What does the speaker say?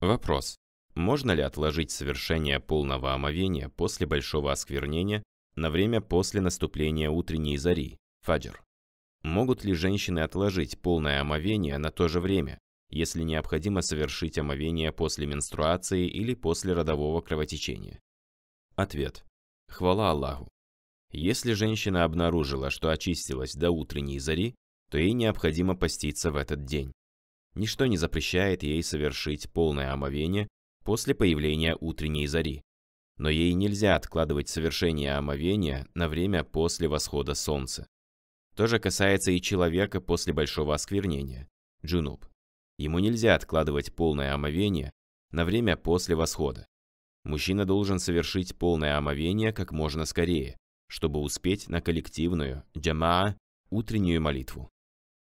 Вопрос. Можно ли отложить совершение полного омовения после большого осквернения на время после наступления утренней зари, фаджр? Могут ли женщины отложить полное омовение на то же время, если необходимо совершить омовение после менструации или после родового кровотечения? Ответ. Хвала Аллаху. Если женщина обнаружила, что очистилась до утренней зари, то ей необходимо поститься в этот день. Ничто не запрещает ей совершить полное омовение после появления утренней зари. Но ей нельзя откладывать совершение омовения на время после восхода солнца. То же касается и человека после большого осквернения, джунуб. Ему нельзя откладывать полное омовение на время после восхода. Мужчина должен совершить полное омовение как можно скорее, чтобы успеть на коллективную, джамаа, утреннюю молитву.